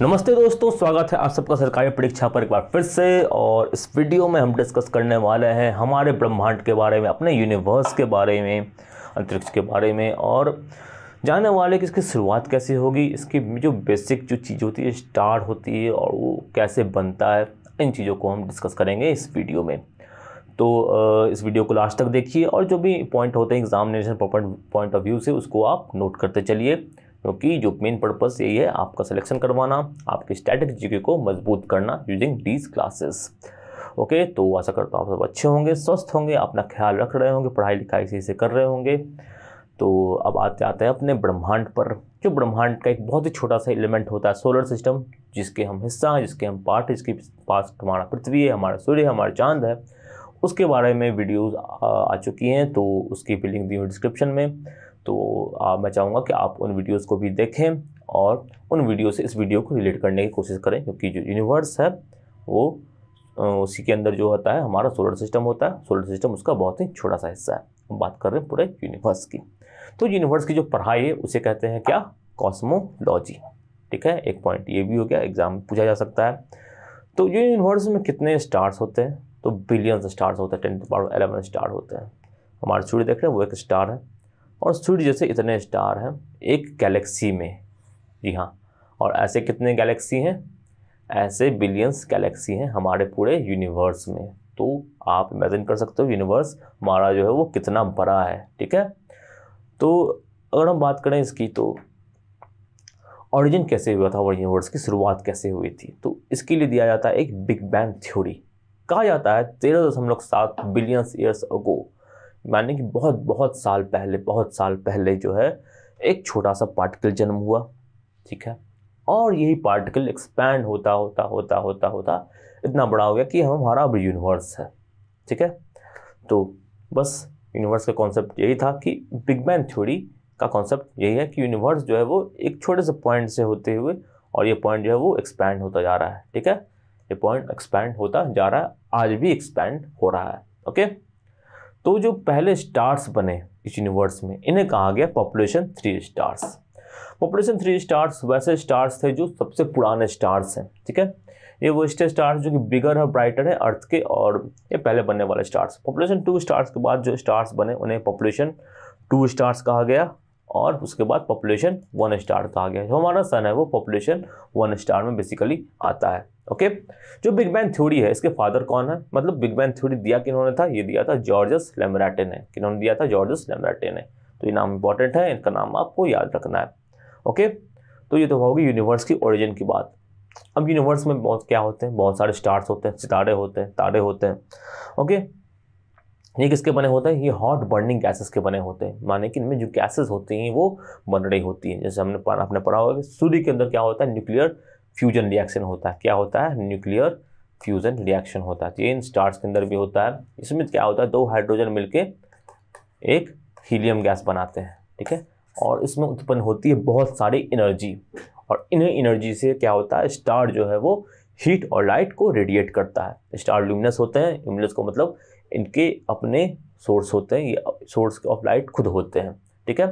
नमस्ते दोस्तों स्वागत है आप सबका सरकारी परीक्षा पर एक बार फिर से और इस वीडियो में हम डिस्कस करने वाले हैं हमारे ब्रह्मांड के बारे में अपने यूनिवर्स के बारे में अंतरिक्ष के बारे में और जानने वाले कि इसकी शुरुआत कैसे होगी इसकी जो बेसिक जो चीज़ होती है स्टार होती है और वो कैसे बनता है इन चीज़ों को हम डिस्कस करेंगे इस वीडियो में तो इस वीडियो को लास्ट तक देखिए और जो भी पॉइंट होते हैं एग्जामिनेशन पॉइंट ऑफ व्यू से उसको आप नोट करते चलिए क्योंकि जो मेन पर्पज़ यही है आपका सिलेक्शन करवाना आपके स्टैटिक जीके को मजबूत करना यूजिंग डीज क्लासेस ओके तो आशा करता हूँ आप सब अच्छे होंगे स्वस्थ होंगे अपना ख्याल रख रहे होंगे पढ़ाई लिखाई सही से कर रहे होंगे तो अब आते आते हैं अपने ब्रह्मांड पर जो ब्रह्मांड का एक बहुत ही छोटा सा एलिमेंट होता है सोलर सिस्टम जिसके हम हिस्सा हैं जिसके हम पार्ट जिसके पास हमारा पृथ्वी है हमारा सूर्य हमारा चांद है उसके बारे में वीडियोज़ आ, आ चुकी हैं तो उसकी भी लिंक दी हुई डिस्क्रिप्शन में तो आ, मैं चाहूँगा कि आप उन वीडियोज़ को भी देखें और उन वीडियो से इस वीडियो को रिलेट करने की कोशिश करें क्योंकि जो यूनिवर्स है वो उसी के अंदर जो होता है हमारा सोलर सिस्टम होता है सोलर सिस्टम उसका बहुत ही छोटा सा हिस्सा है हम बात कर रहे हैं पूरे यूनिवर्स की तो यूनिवर्स की जो पढ़ाई है उसे कहते हैं क्या कॉस्मोलॉजी ठीक है एक पॉइंट ये भी हो गया एग्जाम पूछा जा सकता है तो ये यूनिवर्स में कितने स्टार्स होते हैं तो बिलियंस स्टार्स होते हैं टेन पावर एलेवन स्टार होते हैं हमारे सूर्य देख रहे हैं वो एक स्टार है और सूर्य जैसे इतने स्टार हैं एक गैलेक्सी में जी हाँ और ऐसे कितने गैलेक्सी हैं ऐसे बिलियंस गैलेक्सी हैं हमारे पूरे यूनिवर्स में तो आप इमेजिन कर सकते हो यूनिवर्स हमारा जो है वो कितना बड़ा है ठीक है तो अगर हम बात करें इसकी तो ऑरिजिन कैसे हुआ था और यूनिवर्स की शुरुआत कैसे हुई थी तो इसके लिए दिया जाता है एक बिग बैंग थ्योरी कहा जाता है तेरह दशमलव सात बिलियंस ईयर्स अगो माने कि बहुत बहुत साल पहले बहुत साल पहले जो है एक छोटा सा पार्टिकल जन्म हुआ ठीक है और यही पार्टिकल एक्सपैंड होता होता होता होता होता इतना बड़ा हो गया कि हमारा अब यूनिवर्स है ठीक है तो बस यूनिवर्स का कॉन्सेप्ट यही था कि बिग बैंग थ्योरी का कॉन्सेप्ट यही है कि यूनिवर्स जो है वो एक छोटे से पॉइंट से होते हुए और ये पॉइंट जो है वो एक्सपैंड होता जा रहा है ठीक है ये पॉइंट एक्सपैंड होता जा रहा है आज भी एक्सपैंड हो रहा है ओके तो जो पहले स्टार्स बने इस यूनिवर्स में इन्हें कहा गया population three stars population three stars वैसे स्टार्स थे जो सबसे पुराने स्टार्स हैं ठीक है ये वो स्टे स्टार्स जो कि बिगर और ब्राइटर है अर्थ के और ये पहले बनने वाले स्टार्स पॉपुलेशन टू स्टार्स के बाद जो स्टार्स बने उन्हें पॉपुलेशन टू स्टार्स कहा गया और उसके बाद पॉपुलेशन वन स्टार कहा गया जो हमारा सन है वो पॉपुलेशन वन स्टार में बेसिकली आता है ओके जो बिग बैन थ्योरी है इसके फादर कौन है मतलब बिग बैन थ्योरी दिया किन्होंने था ये दिया था जॉर्जस लेमराटे ने किन्होंने दिया था जॉर्जस लेमराटे ने तो ये नाम इंपॉर्टेंट है इनका नाम आपको याद रखना है ओके तो ये तो होगी यूनिवर्स की ओरिजिन की बात अब यूनिवर्स में बहुत क्या होते हैं बहुत सारे स्टार्स होते हैं सितारे होते हैं तारे होते हैं ओके ये किसके बने होते हैं ये हॉट बर्निंग गैसेस के बने होते हैं माने कि इनमें जो गैसेस होती हैं वो बन रही होती हैं जैसे हमने पढ़ा आपने पढ़ा होगा सूर्य के अंदर क्या होता है न्यूक्लियर फ्यूजन रिएक्शन होता है क्या होता है न्यूक्लियर फ्यूजन रिएक्शन होता है ये इन स्टार्स के अंदर भी होता है इसमें क्या होता है दो हाइड्रोजन मिलके एक हीलियम गैस बनाते हैं ठीक है और इसमें उत्पन्न होती है बहुत सारी एनर्जी और इन एनर्जी से क्या होता है स्टार जो है वो हीट और लाइट को रेडिएट करता है स्टार ल्यूमिनस होते हैं ल्यूमिनस को मतलब इनके अपने सोर्स होते हैं ये सोर्स ऑफ लाइट खुद होते हैं ठीक है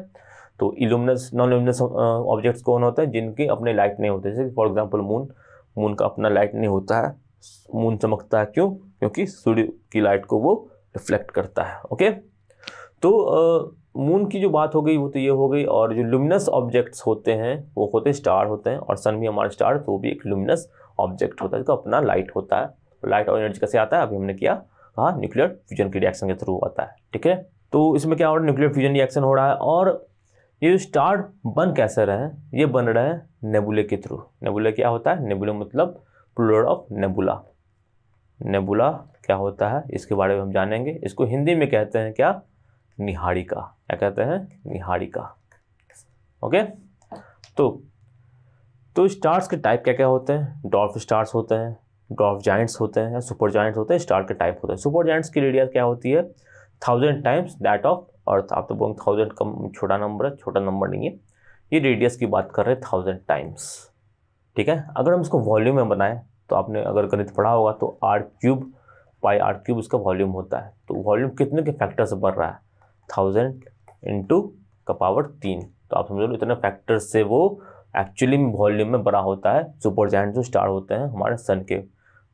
तो इल्यूमिनस नॉन इल्यूमिनस ऑब्जेक्ट्स कौन होते हैं जिनके अपने लाइट नहीं होते जैसे फॉर एग्जांपल मून मून का अपना लाइट नहीं होता है मून चमकता है क्यों क्योंकि सूर्य की लाइट को वो रिफ्लेक्ट करता है ओके तो मून की जो बात हो गई वो तो ये हो गई और जो लुमिनस ऑब्जेक्ट्स होते हैं वो होते हैं स्टार होते हैं और सन भी हमारा स्टार तो वो भी एक लुमिनस ऑब्जेक्ट होता है जिसका अपना लाइट होता है लाइट तो और एनर्जी कैसे आता है अभी हमने किया कहा न्यूक्लियर फ्यूजन के रिएक्शन के थ्रू आता है ठीक है तो इसमें क्या हो रहा है न्यूक्लियर फ्यूजन रिएक्शन हो रहा है और ये जो स्टार बन कैसे रहे हैं ये बन रहे हैं नेबुले के थ्रू नेबुले क्या होता है नेबुले मतलब प्लोर ऑफ नेबुला नेबुला क्या होता है इसके बारे में हम जानेंगे इसको हिंदी में कहते हैं क्या निहारिका क्या कहते हैं निहारिका ओके तो तो स्टार्स के टाइप क्या क्या होते हैं डॉल्फ स्टार्स होते हैं ग्रॉफ जॉइंट्स होते हैं सुपर जॉइंट्स होते हैं स्टार के टाइप होते हैं सुपर जॉइंट्स की रेडियस क्या होती है thousand times that of earth आप तो बोलेंगे थाउजेंड कम छोटा नंबर है छोटा नंबर नहीं है ये रेडियस की बात कर रहे हैं थाउजेंड टाइम्स ठीक है अगर हम इसको वॉल्यूम में बनाएं तो आपने अगर गणित पढ़ा होगा तो R cube pi R cube इसका वॉल्यूम होता है तो वॉल्यूम कितने के फैक्टर से बढ़ रहा है थाउजेंड इंटू का पावर तीन तो आप समझ लो इतने फैक्टर से वो एक्चुअली वॉल्यूम में बड़ा होता है सुपर जैंट जो स्टार होते हैं हमारे सन के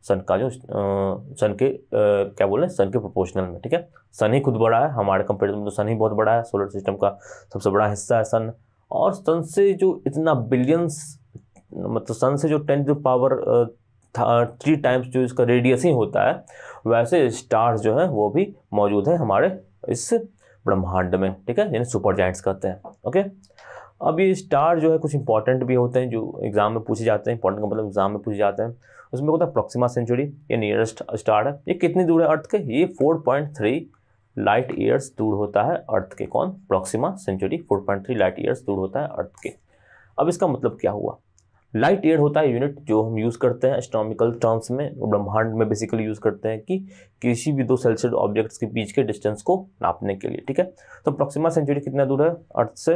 सन का जो सन के क्या बोल रहे हैं सन के प्रोपोर्शनल में ठीक है सन ही खुद बड़ा है हमारे कंपेयर में तो सन ही बहुत बड़ा है सोलर सिस्टम का सबसे बड़ा हिस्सा है सन और सन से जो इतना बिलियंस मतलब सन से जो टेन जो पावर थ्री टाइम्स जो इसका रेडियस ही होता है वैसे स्टार्स जो है वो भी मौजूद है हमारे इस ब्रह्मांड में ठीक है यानी सुपर जाइंट्स कहते हैं ओके अब ये स्टार जो है कुछ इंपॉर्टेंट भी होते हैं जो एग्ज़ाम में पूछे जाते हैं इंपॉर्टेंट का मतलब एग्ज़ाम में पूछे जाते हैं उसमें होता है प्रोक्सीमा सेंचुरी ये नियरेस्ट स्टार है ये कितनी दूर है अर्थ के ये 4.3 लाइट ईयर्स दूर होता है अर्थ के कौन प्रोक्सीमा सेंचुरी 4.3 लाइट ईयर्स दूर होता है अर्थ के अब इसका मतलब क्या हुआ लाइट ईयर होता है यूनिट जो हम यूज़ करते हैं एस्ट्रॉमिकल टर्म्स में ब्रह्मांड में बेसिकली यूज़ करते हैं कि किसी भी दो सेल्सियड ऑब्जेक्ट्स के बीच के डिस्टेंस को नापने के लिए ठीक है तो प्रोक्सीमा सेंचुरी कितना दूर है अर्थ से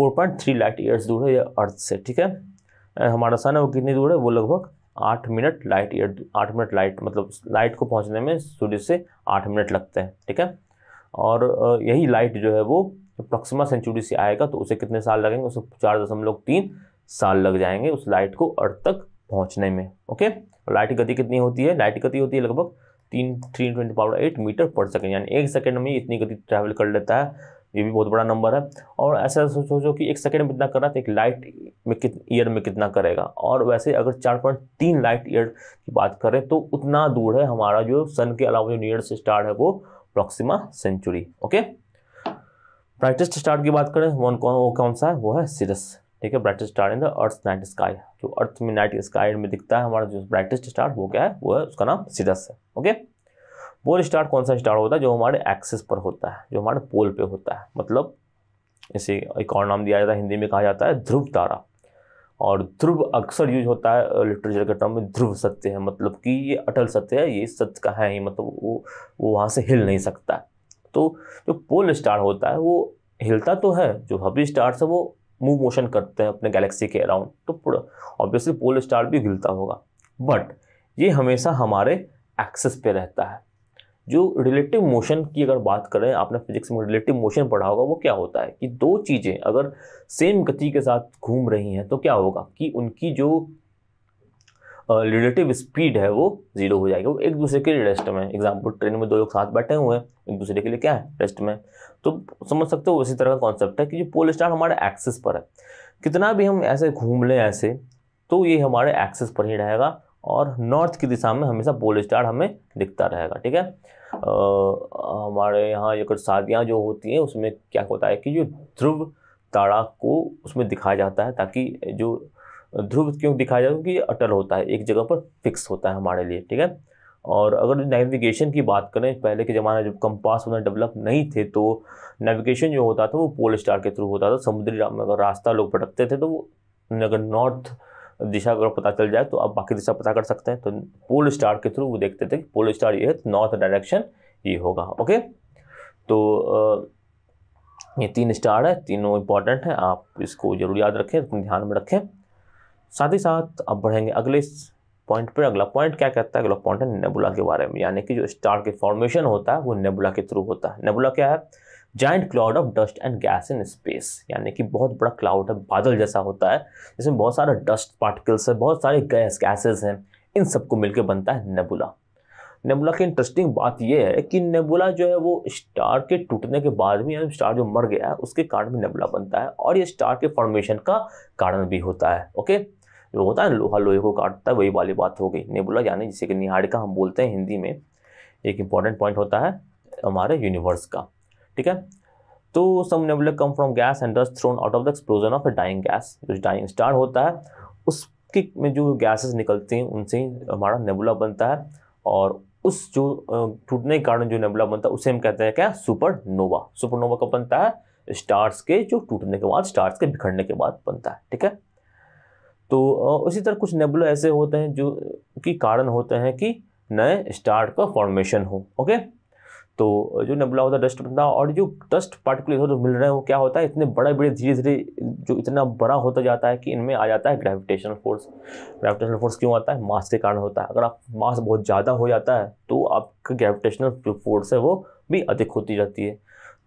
4.3 लाइट ईयर्स दूर है या अर्थ से ठीक है हमारा सन है वो कितनी दूर है वो लगभग आठ मिनट लाइट ईयर आठ मिनट लाइट मतलब लाइट को पहुंचने में सूर्य से आठ मिनट लगते हैं ठीक है और यही लाइट जो है वो प्रक्सिमा सेंचुरी से आएगा तो उसे कितने साल लगेंगे उसे चार दशमलव तीन साल लग जाएंगे उस लाइट को अर्थ तक पहुंचने में ओके लाइट की गति कितनी होती है लाइट की गति होती है लगभग तीन three twenty power eight metre per second यानी एक सेकेंड में इतनी गति ट्रैवल कर लेता है ये भी बहुत बड़ा नंबर है और ऐसा सोचो कि एक सेकेंड में कितना कर रहा है तो एक लाइट में कित ईयर में कितना करेगा और वैसे अगर चार पॉइंट तीन लाइट ईयर की बात करें तो उतना दूर है हमारा जो सन के अलावा जो नियरेस्ट स्टार है वो Proxima Centauri okay brightest star की बात करें वन कौन वो कौन सा है वो है सिरस ठीक है brightest star in the earth night sky जो अर्थ में नाइट स्काई में दिखता है हमारा जो ब्राइटेस्ट स्टार वो क्या है वो है उसका नाम सिरस है ओके पोल स्टार कौन सा स्टार होता है जो हमारे एक्सेस पर होता है जो हमारे पोल पे होता है मतलब इसे एक और नाम दिया जाता है हिंदी में कहा जाता है ध्रुव तारा और ध्रुव अक्सर यूज होता है लिटरेचर के टर्म में ध्रुव सत्य है मतलब कि ये अटल सत्य है ये सत्य का है ही मतलब वो वो वहाँ से हिल नहीं सकता है तो जो पोल स्टार होता है वो हिलता तो है जो हबी स्टार्स है वो मूव मोशन करते हैं अपने गैलेक्सी के अराउंड तो पूरा ऑब्वियसली पोल स्टार भी हिलता होगा बट ये हमेशा हमारे एक्सेस पे रहता है जो रिलेटिव मोशन की अगर बात करें आपने फिजिक्स में रिलेटिव मोशन पढ़ा होगा वो क्या होता है कि दो चीज़ें अगर सेम गति के साथ घूम रही हैं तो क्या होगा कि उनकी जो रिलेटिव स्पीड है वो जीरो हो जाएगी वो एक दूसरे के लिए रेस्ट में एग्जाम्पल ट्रेन में दो लोग साथ बैठे हुए हैं एक दूसरे के लिए क्या है रेस्ट में तो समझ सकते हो उसी तरह का कॉन्सेप्ट है कि जो पोल स्टार हमारे एक्सेस पर है कितना भी हम ऐसे घूम लें ऐसे तो ये हमारे एक्सेस पर ही रहेगा और नॉर्थ की दिशा में हमेशा पोल स्टार हमें दिखता रहेगा ठीक है आ, हमारे यहाँ ये कुछ शादियाँ जो होती हैं उसमें क्या होता है कि जो ध्रुव तारा को उसमें दिखाया जाता है ताकि जो ध्रुव क्यों दिखाया जाए क्योंकि अटल होता है एक जगह पर फिक्स होता है हमारे लिए ठीक है और अगर नेविगेशन की बात करें पहले के ज़माने जब कंपास उतना डेवलप नहीं थे तो नेविगेशन जो होता था वो पोल स्टार के थ्रू होता था समुद्री अगर रास्ता लोग भटकते थे तो वो अगर नॉर्थ दिशा अगर पता चल जाए तो आप बाकी दिशा पता कर सकते हैं तो पोल स्टार के थ्रू वो देखते थे कि पोल स्टार ये है तो नॉर्थ डायरेक्शन ये होगा ओके तो ये तीन स्टार है तीनों इंपॉर्टेंट हैं आप इसको जरूर याद रखें अपने ध्यान में रखें साथ ही साथ अब बढ़ेंगे अगले पॉइंट पर अगला पॉइंट क्या कहता है अगला पॉइंट है नेबुला के बारे में यानी कि जो स्टार के फॉर्मेशन होता है वो नेबुला के थ्रू होता है नेबुला क्या है giant cloud of dust and gas in space यानी कि बहुत बड़ा क्लाउड है बादल जैसा होता है जिसमें बहुत सारा डस्ट पार्टिकल्स है बहुत सारे गैस गैसेज हैं इन सबको मिलकर बनता है नेबुला नेबुला की इंटरेस्टिंग बात यह है कि नेबुला जो है वो स्टार के टूटने के बाद भी यानी स्टार जो मर गया है उसके कारण भी नेबुला बनता है और ये स्टार के फॉर्मेशन का कारण भी होता है ओके जो होता है लोहा लोहे को काटता है वही वाली बात हो गई नेबुला यानी जिसे कि निहारिका हम बोलते हैं हिंदी में एक इंपॉर्टेंट पॉइंट होता है हमारे यूनिवर्स का ठीक है तो some nebula come from gas and dust thrown out of the explosion of a dying gas जो डाइंग स्टार होता है उसके में जो गैसेस निकलती हैं उनसे ही हमारा नेबुला बनता है और उस जो टूटने के कारण जो नेबुला बनता है उसे हम कहते हैं क्या सुपरनोवा सुपरनोवा कब बनता है स्टार्स के जो टूटने के बाद स्टार्स के बिखरने के बाद बनता है ठीक है तो उसी तरह कुछ नेबुला ऐसे होते हैं जो कि कारण होते हैं कि नए स्टार का फॉर्मेशन हो ओके तो जो नबला होता है डस्ट बनता है और जो डस्ट पार्टिकुलर जो मिल रहे हैं वो क्या होता है इतने बड़े बड़े धीरे धीरे जो इतना बड़ा होता जाता है कि इनमें आ जाता है ग्रेविटेशनल फोर्स ग्रेविटेशनल फोर्स क्यों आता है मास के कारण होता है अगर आप मास बहुत ज़्यादा हो जाता है तो आपका ग्रेविटेशनल जो फोर्स है वो भी अधिक होती जाती है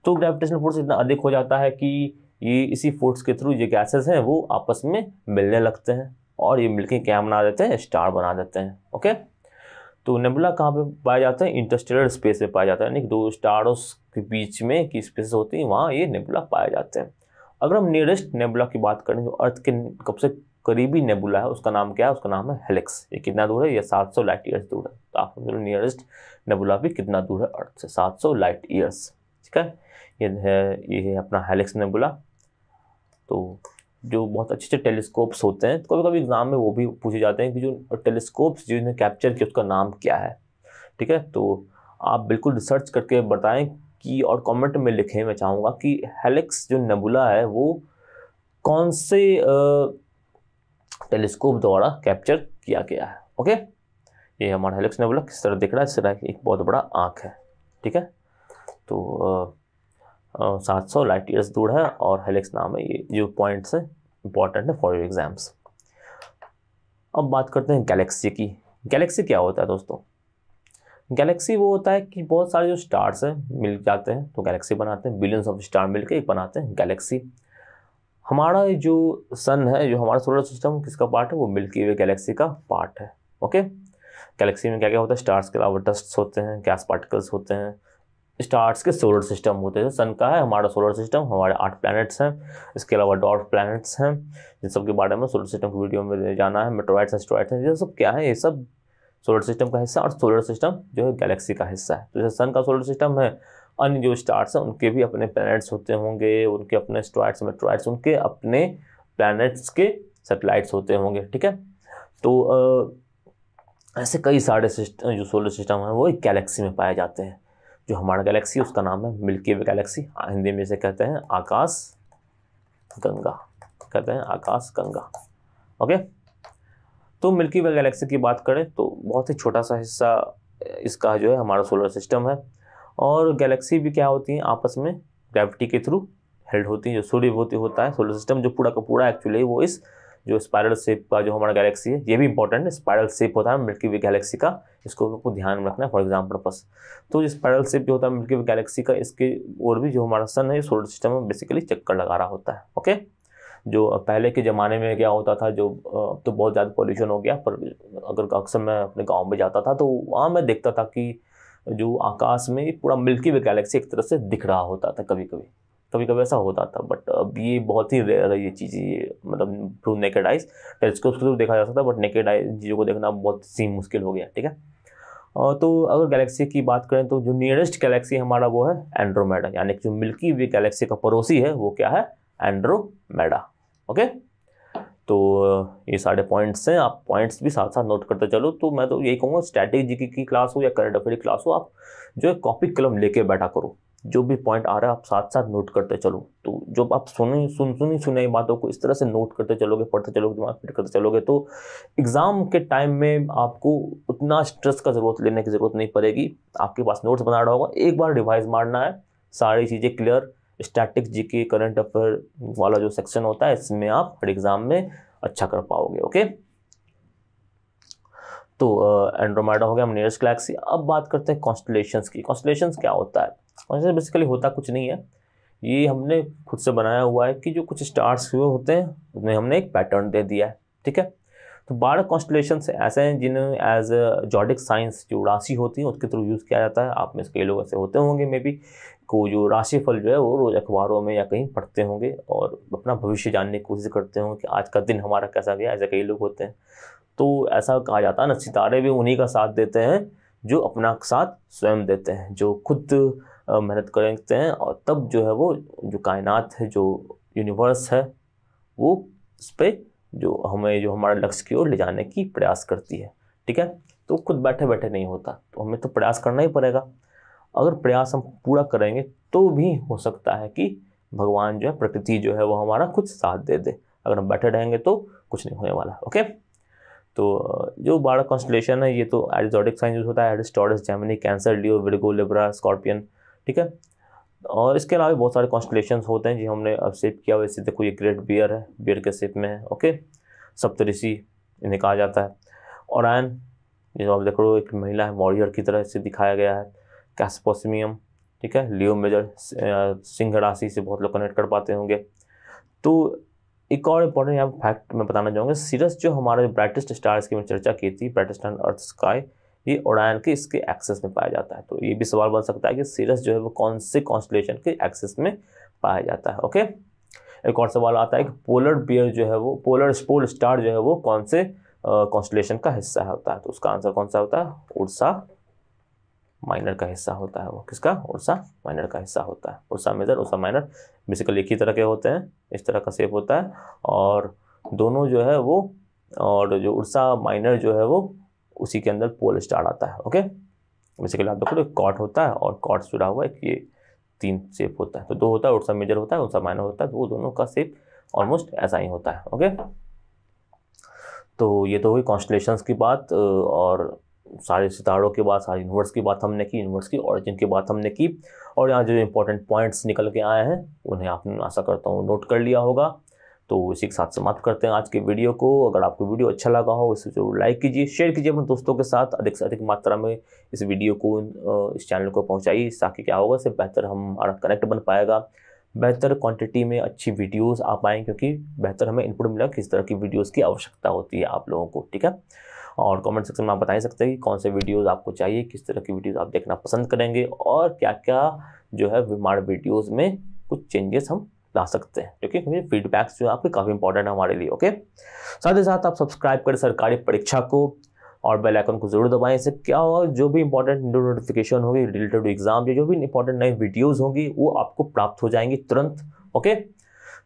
तो ग्रेविटेशनल फोर्स इतना अधिक हो जाता है कि ये इसी फोर्स के थ्रू ये गैसेस हैं वो आपस में मिलने लगते हैं और ये मिलकर क्या बना देते हैं स्टार बना देते हैं ओके तो नेबुला कहाँ पे पाया जाता है इंटरस्टेलर स्पेस में पाया जाता है यानी कि दो स्टारों के बीच में की स्पेस होती है वहाँ ये नेबुला पाए जाते हैं अगर हम नियरेस्ट नेबुला की बात करें जो अर्थ के कब से करीबी नेबुला है उसका नाम क्या है उसका नाम है हेलिक्स ये कितना दूर है ये 700 लाइट ईयर्स दूर है तो आप समझ लो नियरेस्ट नेबुला भी कितना दूर है अर्थ से 700 लाइट ईयर्स ठीक है ये है ये है अपना हेलिक्स नेबुला तो जो बहुत अच्छे अच्छे टेलीस्कोप्स होते हैं कभी कभी एग्जाम में वो भी पूछे जाते हैं कि जो टेलीस्कोप्स जिन्होंने कैप्चर किया उसका नाम क्या है ठीक है तो आप बिल्कुल रिसर्च करके बताएं कि और कमेंट में लिखें मैं चाहूँगा कि हेलिक्स जो नेबुला है वो कौन से टेलीस्कोप द्वारा कैप्चर किया गया है ओके ये हमारा हेलिक्स नेबुला किस तरह दिख रहा है इस तरह एक बहुत बड़ा आँख है ठीक है तो आ, सात सौ लाइट ईयर्स दूर है और हेलिक्स नाम है ये जो पॉइंट्स है इंपॉर्टेंट है फॉर योर एग्ज़ाम्स अब बात करते हैं गैलेक्सी की गैलेक्सी क्या होता है दोस्तों गैलेक्सी वो होता है कि बहुत सारे जो स्टार्स हैं मिल जाते हैं तो गैलेक्सी बनाते हैं बिलियंस ऑफ स्टार मिल के एक बनाते हैं गैलेक्सी हमारा जो सन है जो हमारा सोलर सिस्टम किसका पार्ट है वो मिल्की वे गैलेक्सी का पार्ट है ओके गैलेक्सी में क्या क्या होता है स्टार्स के अलावा डस्ट होते हैं गैस पार्टिकल्स होते हैं स्टार्स के सोलर सिस्टम होते हैं सन का है हमारा सोलर सिस्टम हमारे आठ प्लैनेट्स हैं इसके अलावा डॉट प्लैनेट्स हैं जिन सब के बारे में सोलर सिस्टम की वीडियो में जाना है मेट्रोइड्स एस्ट्रॉइड्स हैं ये सब क्या है ये सब सोलर सिस्टम का हिस्सा और सोलर सिस्टम जो है गैलेक्सी का हिस्सा है तो जैसे सन का सोलर सिस्टम है अन्य जो स्टार्स हैं उनके भी अपने प्लैनेट्स होते होंगे उनके अपने स्ट्रॉइड्स मेट्रॉइड्स उनके अपने प्लैनेट्स के सेटेलाइट्स होते होंगे ठीक है तो ऐसे कई सारे सिस्टम जो सोलर सिस्टम हैं वो एक गैलेक्सी में पाए जाते हैं जो हमारा गैलेक्सी उसका नाम है मिल्की वे गैलेक्सी हिंदी में इसे कहते हैं आकाश गंगा कहते हैं आकाश गंगा ओके तो मिल्की वे गैलेक्सी की बात करें तो बहुत ही छोटा सा हिस्सा इसका जो है हमारा सोलर सिस्टम है और गैलेक्सी भी क्या होती हैं आपस में ग्रेविटी के थ्रू हेल्ड होती हैं जो सूर्य होती होता है सोलर सिस्टम जो पूरा का पूरा एक्चुअली वो इस जो स्पायरल शेप का जो हमारा गैलेक्सी है ये भी इंपॉर्टेंट है स्पायरल शेप होता है मिल्की वे गैलेक्सी का इसको आपको ध्यान में रखना है फॉर एग्जाम्पल पर्पस तो जो स्पायरल शेप जो होता है मिल्की वे गैलेक्सी का इसके और भी जो हमारा सन है सोलर सिस्टम में बेसिकली चक्कर लगा रहा होता है ओके जो पहले के ज़माने में क्या होता था जो तो बहुत ज़्यादा पॉल्यूशन हो गया पर अगर अक्सर मैं अपने गाँव में जाता था तो वहाँ मैं देखता था कि जो आकाश में पूरा मिल्की वे गैलेक्सी एक तरह से दिख रहा होता था कभी कभी कभी कभी ऐसा होता था बट अब ये बहुत ही रेयर है ये चीज़ ये मतलब थ्रू नेकेड आइज टेलीस्कोप के थ्रू देखा जा सकता है बट नेकेड आइज चीज़ों को देखना बहुत सी मुश्किल हो गया ठीक है तो अगर गैलेक्सी की बात करें तो जो नियरेस्ट गैलेक्सी हमारा वो है एंड्रोमेडा यानी जो मिल्की वे गैलेक्सी का पड़ोसी है वो क्या है एंड्रोमेडा ओके तो ये सारे पॉइंट्स हैं आप पॉइंट्स भी साथ साथ नोट करते चलो तो मैं तो यही कहूँगा स्ट्रैटेजी की क्लास हो या करंट अफेयर की क्लास हो आप जो है कॉपी कलम लेके बैठा करो जो भी पॉइंट आ रहा है आप साथ साथ नोट करते चलो तो जब आप सुने सुन सुनी सुनाई बातों को इस तरह से नोट करते चलोगे पढ़ते चलोगे दिमाग फिट करते चलोगे तो एग्ज़ाम के टाइम में आपको उतना स्ट्रेस का ज़रूरत लेने की ज़रूरत नहीं पड़ेगी आपके पास नोट्स बना रहा होगा एक बार रिवाइज मारना है सारी चीज़ें क्लियर स्टैटिक जी के करंट अफेयर वाला जो सेक्शन होता है इसमें आप हर एग्ज़ाम में अच्छा कर पाओगे ओके तो एंड्रोमाइडा हो गया हम नियरेस्ट गैलेक्सी अब बात करते हैं कॉन्स्टलेशन की कॉन्स्टलेशन क्या होता है फंक्शन बेसिकली होता कुछ नहीं है ये हमने खुद से बनाया हुआ है कि जो कुछ स्टार्स हुए होते हैं उनमें हमने एक पैटर्न दे दिया है ठीक है तो बारह कॉन्स्टलेशन ऐसे हैं जिन्हें एज जॉडिक साइंस जो राशि होती है उसके थ्रू यूज़ किया जाता है आप में से कई लोग ऐसे होते होंगे मे बी को जो राशिफल जो है वो रोज़ अखबारों में या कहीं पढ़ते होंगे और अपना भविष्य जानने की कोशिश करते होंगे कि आज का दिन हमारा कैसा गया ऐसे कई लोग होते हैं तो ऐसा कहा जाता है ना सितारे भी उन्हीं का साथ देते हैं जो अपना साथ स्वयं देते हैं जो खुद मेहनत करते हैं और तब जो है वो जो कायनात है जो यूनिवर्स है वो उस पर जो हमें जो हमारे लक्ष्य की ओर ले जाने की प्रयास करती है ठीक है तो खुद बैठे बैठे नहीं होता तो हमें तो प्रयास करना ही पड़ेगा अगर प्रयास हम पूरा करेंगे तो भी हो सकता है कि भगवान जो है प्रकृति जो है वो हमारा कुछ साथ दे दे अगर हम बैठे रहेंगे तो कुछ नहीं होने वाला ओके तो जो बारह कॉन्स्टलेशन है ये तो एडिजोटिक साइन यूज होता है एडिस्टोरस Gemini Cancer Leo Virgo Libra Scorpion ठीक है और इसके अलावा बहुत सारे कॉन्स्टलेशन होते हैं जो हमने अब सेप किया हुआ इसे देखो ये ग्रेट बियर है बियर के सेप में है ओके सप्तऋषि इन्हें कहा जाता है और आयन जिसमें आप देख रहे हो एक महिला है मॉरियर की तरह इसे दिखाया गया है कैसपोसमियम ठीक है लियो मेजर सिंह राशि से बहुत लोग कनेक्ट कर पाते होंगे तो एक और इम्पोर्टेंट यहाँ फैक्ट मैं बताना चाहूँगा सीरस जो हमारे ब्राइटेस्ट स्टार्स की मैंने चर्चा की थी ब्राइटेस्ट एंड अर्थ स्काई ये ओडायन के इसके एक्सेस में पाया जाता है तो ये भी सवाल बन सकता है कि सीरस जो है वो कौन से कॉन्स्टलेशन के एक्सेस में पाया जाता है ओके एक और सवाल आता है कि पोलर बियर जो है वो पोलर स्पोल स्टार जो है वो कौन से कॉन्स्टलेशन का हिस्सा होता है तो उसका आंसर कौन सा होता है उड़सा माइनर का हिस्सा होता है वो किसका उड़सा माइनर का हिस्सा होता है Ursa Major Ursa Minor basically एक ही तरह के होते हैं इस तरह का सेप होता है और दोनों जो है वो और जो उड़सा माइनर जो है वो उसी के अंदर पोल स्टार आता है ओके बेसिकली आप देखो कॉट होता है और कॉट जुड़ा हुआ है ये तीन सेप होता है तो दो होता है उड़सा मेजर होता है उड़सा माइनर होता है तो वो दोनों का सेप ऑलमोस्ट ऐसा ही होता है ओके तो ये तो हुई कॉन्स्टलेशन की बात और सारे सितारों की बात सारे यूनिवर्स की बात हमने की यूनिवर्स की ऑरिजिन की बात हमने की और यहाँ जो इम्पोर्टेंट पॉइंट्स निकल के आए हैं उन्हें आप आशा करता हूँ नोट कर लिया होगा तो इसी के साथ समाप्त करते हैं आज के वीडियो को अगर आपको वीडियो अच्छा लगा हो इसे जरूर लाइक कीजिए शेयर कीजिए अपने दोस्तों के साथ अधिक से अधिक मात्रा में इस वीडियो को इस चैनल को पहुँचाइए ताकि क्या होगा इससे बेहतर हमारा कनेक्ट बन पाएगा बेहतर क्वांटिटी में अच्छी वीडियोस आ पाएँ क्योंकि बेहतर हमें इनपुट मिला किस तरह की वीडियोज़ की आवश्यकता होती है आप लोगों को ठीक है और कॉमेंट सेक्शन में आप बता ही सकते हैं कि कौन से वीडियोज़ आपको चाहिए किस तरह की वीडियोज़ आप देखना पसंद करेंगे और क्या क्या जो है बीमार वीडियोज़ में कुछ चेंजेस हम ला सकते हैं क्योंकि हमें फीडबैक्स जो है आपके काफ़ी इंपॉर्टेंट है हमारे लिए ओके साथ ही साथ आप सब्सक्राइब करें सरकारी परीक्षा को और बेल आइकन को जरूर दबाएं इससे क्या होगा जो भी इंपॉर्टेंट नोटिफिकेशन होगी रिलेटेड टू एग्जाम या जो भी इंपॉर्टेंट नई वीडियोज़ होंगी वो आपको प्राप्त हो जाएंगी तुरंत ओके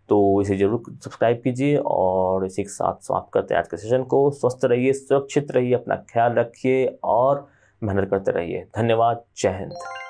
तो इसे जरूर सब्सक्राइब कीजिए और इसी के साथ समाप्त करते हैं आज के सेशन को स्वस्थ रहिए सुरक्षित रहिए अपना ख्याल रखिए और मेहनत करते रहिए धन्यवाद जय हिंद